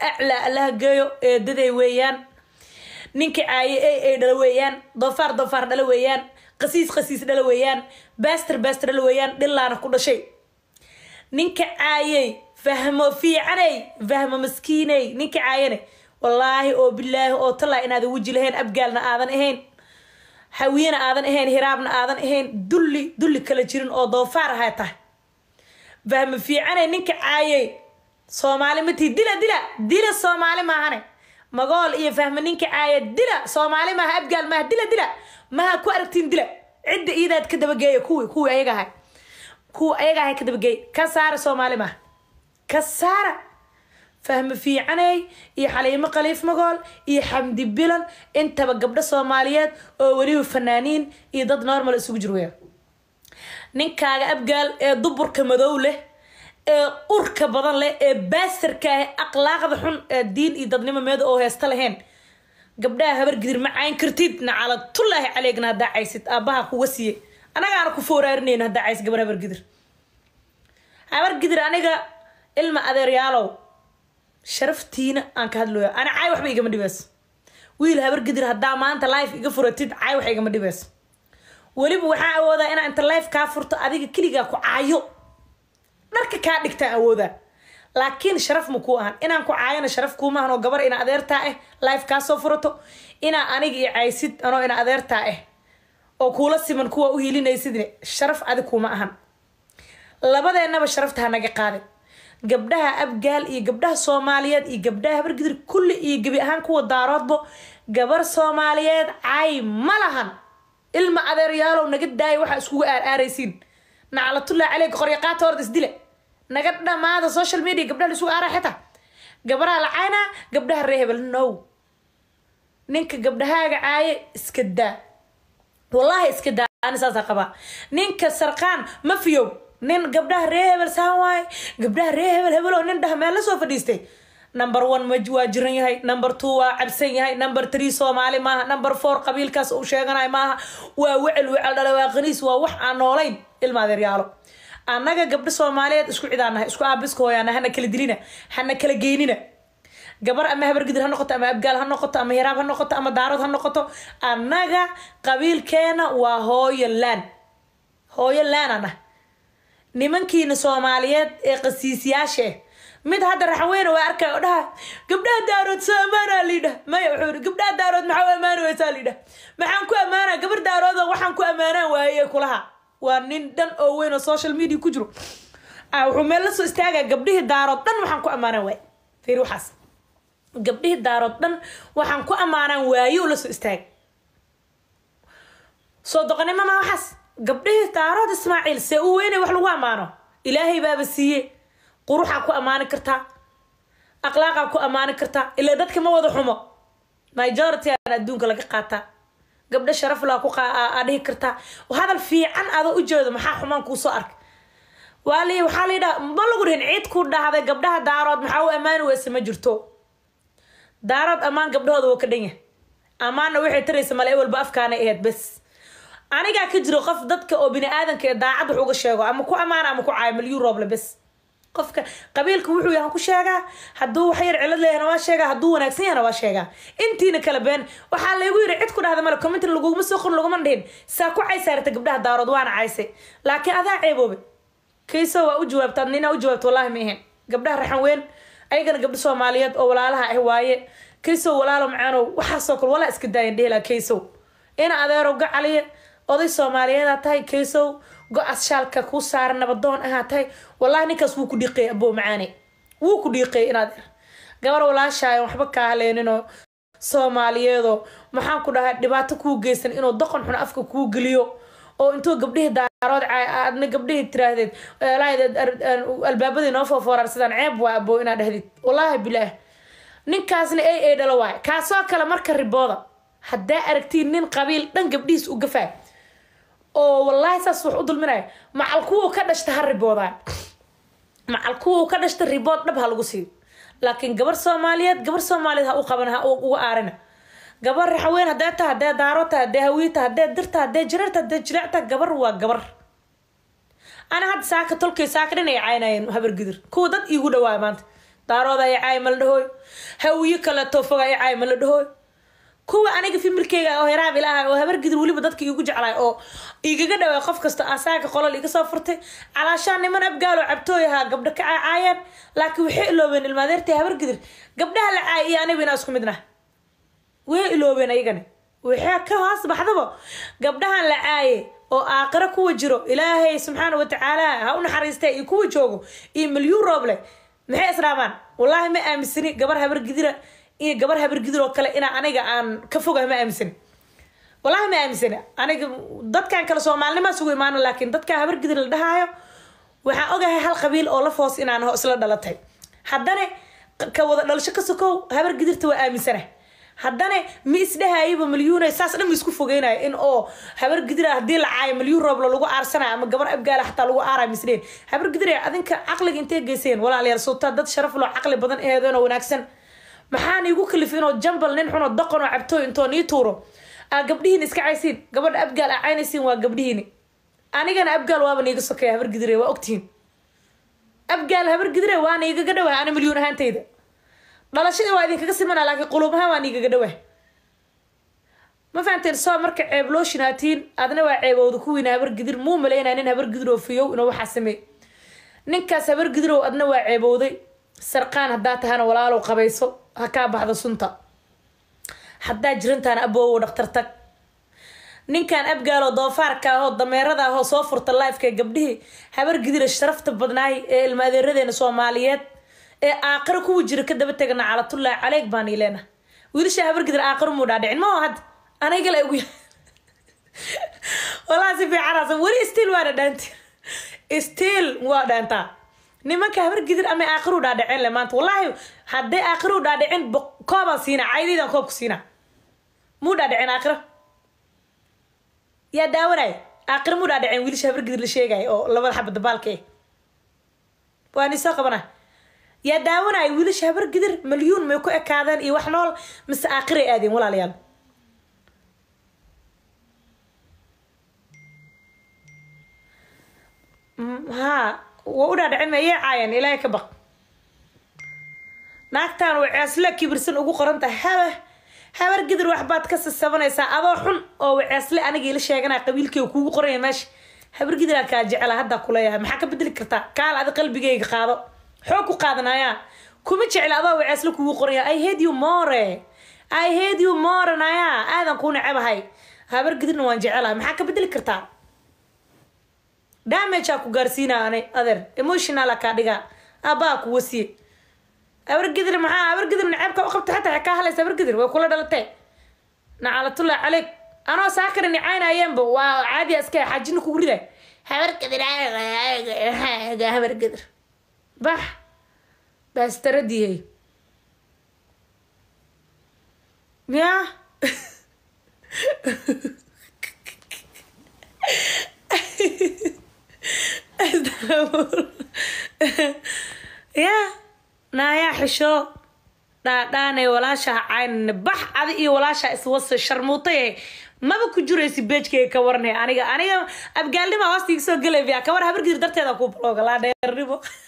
aclaa allaha geeyo eedaday weeyaan ninka caaye e ay dhala weeyaan doofaar doofaar dhala weeyaan qasiis qasiis dhala weeyaan baster baster dhala weeyaan dhilaana ku dhashay ninka caayey fahmo fiicaney fahmo maskiiney ninka caayane wallaahi oo bilaahi oo tallaa inaadan weji lahayn abgaalna aadan ahayn hawiyena aadan ahayn hiraabna aadan ahayn dulli dulli kala jirin oo doofaar ahay tahay fahmo fiicanay ninka caayey soomaali matii dila dila dila soomaali maahane magool iyo ninka caaya dila soomaali maaha abgaal maaha dila dila maha ku aragtiin dila cidda iidaad ka dabageeya kuwi kuwi ayaga ahay ayagaha ayaga ka dabageey ka saara soomaali maaha ka saara fahmo fiicaney iyo xaliimo khaliif magool iyo xamdi bilan intaba gabdho soomaaliyeed oo weliba fanaaniin iyo dad normal isugu jir ninkaaga abgaal ee duburka madow leh ee urka badan leh ee baasarka ah akhlaaqda xun ee diin iyo dadnimo meeda oo heesta lahayn gabdhaha habar gidir ma cayn kartid nacalatullaahi caleygan haddaa caysid aabbaha kuga siiye anagaana ku fooraarinayna haddaa cays gabar habar gidir habar gidir aniga ilma adeeryaalow sharaftiina aan ka hadlooya ana caay waxba igama dhibayso wiil habar gidir haddaa maanta life iga furatid caay wax igama dhibayso weliba waxaa awoodaa inaa inta life kaa furto adiga keligaa ku caayo dharka kaa dhigtaa awooda laakiin sharaf ma ku ahan inaan ku caayana sharaf kuumaahan oo gabar ina adeertaa ah life kaasoo furato inaa aniga i caysid anoo ina adeertaa ah oo kuula siman kuwa u hilinaysidn sharaf adi kuma ahan labadeennaba sharafta hanaga qaadin gabdhaha abgaal iyo gabdhaha soomaaliyeed iyo gabdhaha habargidir kulli iyo gebi ahaan kuwa daaroodbo gabar soomaaliyeed caay ma lahan ilma adeeryaalow naga daaya waxaa iskugu aaraaraysiin naclatullah caleyg qoryo qaata hord isdila naga dhamaada social media gabdhaha laisugu aara xitaa gabdhaha la caynaa gabdhaha ree hebel now ninka gabdhahaaga caaye iska daa wallaahi iska daa ani saasa qabaa ninka sarqaan ma fiyow nin gabdhaha ree hebel saan waaye gabdhaha ree hebel hebeloo nin dhaha meel la soo fadhiistay number one maji waa jiran yahay number two waa cabsan yahay number three soomaali maaha number four qabiilkaas uu sheeganayo maaha waa wecel wecel dhale waa qaniis waa wax aan noolayn ilma annaga gabdho soomaaliyeed isku cidaanahay isku aabiska hooyaana hana kala dilina hana kala geynina gabar ama habargidir ha noqoto ama abgaal ha noqoto ama hiraab ha noqoto ama daarad ha noqoto annaga qabiilkeena waa hooyo laan hooyo laan anah nimankiina soomaaliyeed ee qasiisyaasha mid hadda raxweyne waa arkay oo dhaha gabdhaha daarood soo ammaana liidhah maya wuxuu ii gabdhaha daarood maxaa u ammaani weysaa liidhah maxaan ku ammaana gabar daaroodo waxaan ku ammaanaan waayey kulaha waa nin dhan oo weyn oo social media ku jiro ah, wuxuu meel la soo istaagaa gabdhihii daarood dhan waxaan ku ammaanaan waaye fiiri waxaas gabdhihii daarood dhan waxaan ku ammaanaan waaye oo lasoo istaaga soo doqonimama waxaas gabdhihii daarood ismaaciil see u weynay wax lagu ammaano ilaahay baaba siiye quruxaa ku ammaani kartaa akhlaaqaa ku ammaani kartaa ilaa dadka ma wada xumo majority aan adduunka laga qaataa gabdho sharafla dhihi kartaa hadal fiican aadoo ujeedo maxaa xumaan kuusoo arka waxaa laydhaa ma lagu dhihin ciid ku dhahday gabdhaha daarood maxaa u ammaani weyse ma jirto daarood ammaan gabdhahooda waa ka dhanya ammaanna waxay taraysa male walba afkaana aheyd bes anigaa ka jiro qof dadka oo bini aadanka ee daacad wax uga sheego ama ku ammaana ama ku caaya milyu rooble bes qofka qabiilka wuxuu yahan ku sheegaa hadduu waxyar cilad leeyahna waa sheegaa hadduu wanaagsan yahna waa sheegaa intiina kala been waxaa laygu yidhi cid ku dhahda male commentin laguguma soo qorin laguma dhihin saa ku caysaarta gabdhaha daarood waana caysay laakiin adaa ceeboobe kayso waa u jawaabta ninaa u jawaabta wallaahi ma gabdhaha raxan weyn ayagana gabdho soomaaliyeed oo walaalaha ah waaye kaysow walaalo macaanow waxaasoo kale walaa iska daayan dhehilaa kaysow ina adeerow gacaliye oday soomaaliyeedaa tahay kaysow go aas shaalka kuu saara nabadoon ahaa tahay walahi ninkaas wuu ku dhiiqeey aboo macaane wuu ku dhiiqeey inaad gabar walaashaay waxba kaa haleeninoo soomaaliyeedoo maxaan ku dhahay dhibaato kuu geysan inuu doqon xun afka kuu geliyo oo intuu gabdhihii daarood adna gabdhihii tiraahdeed albaabadii noo foofoorar ceeb waa aboo inaad dhahdid walaahi bilaah ninkaasna ay ay dhalo waay kaasoo kale marka ribooda haddaa aragtiin nin qabiil dhan gabdhihiis u gafaay oo wallaahi saas wax u dulminaya macal kuwa ka dhashta ha riboodaa macal kuwa ka dhashta ribood dhab ha lagu siiyo laakiin gabar soomaaliyeed gabar soomaaliyeed ha u qaban ha uga aarina gabar haween haddee ta haddee daarota haddee hawiita haddee dirta haddee jirarta haddee jilecta gabar waa gabar ana hadda saaka tolkay saakadhan ay caynayeen habargidir kuwa dad iigu dhawaa maanta daarooda ay caay mala dhahooy hawiyo kaleeto foga ay caay mala dhahooy kuwa aniga fimirkeyga oo heraab ilaaha oo habargidir weliba dadka iigu jeclaay oo igaga dhawaa qof kasta asaaga qolol iga soo furtay calaashaan niman abgaal cabtooy ahaa gabdho ka caayaan laakiin waxay iloobeen ilmaadeertay habargidir gabdhaha la caay aniga inaa isku midna way iloobeen ayagani waxaa ka hoos baxdaba gabdhahan la caaye oo aaqiro kuwa jiro ilaahay subxaana watacaala ha u naxariista iyo kuwa joogo iyo milyuu rooble maxay israabaan wallaahi ma aaminsani gabar habargidira iyo gabar habargidin oo kale ina aniga aan ka foga ma aaminsan walahi ma aaminsana aniga dadkan kale soomaalinima isugu imaano laakiin dadkaa habargidin la dhahaayo waxaan ogahay hal qabiil oo lafoos inaan isla dhalatay haddana ka wada dhalasho ka sokow habargidirta waa aaminsana haddana ma isdhahayaba milyuuna saas dhan ma isku fogeynayo in oo habargidira haddii la caayo milyuun roobla lagu aarsanayo ama gabar abgaala ah xataa lagu aarayo misdheen habargidira adinka caqliga intee geyseen walaalayaal sowtaa dad sharaf loo caqli badan eheedeenoo wanaagsan maxaana igu kalifay inoo jambal nin xuno doqon oo cabtooy intoo nii tuuro aa gabdhihiin iska caysiin gabadha abgaal aa caynaysiin waa gabdhihiini anigana abgaal waaba niiga sokeeya habargidire waa ogtihiin abgaal habargidire waana igaga dhawah ana milyuun ahaantayda dhalashadii waa idinkaga simanaa laakiin quluub ahaan waana igaga ma fahanteen soo marka ceeb loo shinaatiin adna waa ceebowda ku weyna habargidir muu maleynaa nin habargidir oo fiyow inoo waxaa sameey ninkaas habargidirow adna waa ceebowday sarqaan haddaa tahana walaalow qabayso ha kaa baxda sunta haddaa jirantaan aboowow dhakhtar tag ninkan abgaalo doofaarka ahoo dameerada ahoo soo furta laifka gabdhihii habar gidira sharafta badnaahi ee ilmaadeeradeena soomaaliyeed ee aaqiro kuwa jira kadaba tegana calatullaahi caleeg baan ileena wiilasha habar gidir aaqiro muu dhaadhicin maho had anaygal ay ugu yahay walaa si fiicanaas weli stiil waana dhaanti stiil waa dhaantaa nimanka habar gidir ama aakhiruu dhaadhaceen le maanta wallaahi hadday aakhiruu dhaadhicin koobaan siina caydaydan koobku siina muu dhaadhaceen aakhiro yaa daawanay aakhiro muu dhaadhaceen wiilisha habar gidir la sheegaya oo labada xaba dabaalka eh waa ni soo qabana yaa daawanaya wiilisha habar gidir malyuun may ku ekaadeen iyo wax nool mise aakhiray aadeen walaalayaal ha waa u dhaadhacin maya caayan ilaahay ka baq naagtan way ceesla kibirsan ugu qoran tahay haba habar gidir waxbaad ka sisabanaysaa adoo xun oo way ceesle aniga ila sheeganaa qabiilkeyga kuugu qoranya meesha habar gidiraa kaa jecela haddaa kuleeyahay maxaa ka bedeli kartaa kaal adi qalbigeyga qaado xoog ku qaadanaya kuma jecel adoo way ceesle kuugu qoranya i hate you more i hate you more naya aadan kuu nacabahay habar gidirna waan jecelahay maxaa ka bedeli kartaa daamajaa ku gaarsiina anay adeer emotionala kaa dhigaa aabbaa kuwa siye abargidir maxaa abargidir naceebka u qabta xataa kaa halaysa abargidir way kula dhalatee nacalatullah caleyk anoo saakara nicaynayeenba waa caadiya iska xaajina kugu riday habargidir habargidir bax baastaradihey ya astaamur yaa naayaa xisho dhaadhaane walaashaa caynna bax adi iyo walaashaa iswase sharmuutaye maba ku juraysi beejkayga ka warnay aniga aniga abgaalnima hoosta iga soo kawar habargiir darteeda ku balooga laa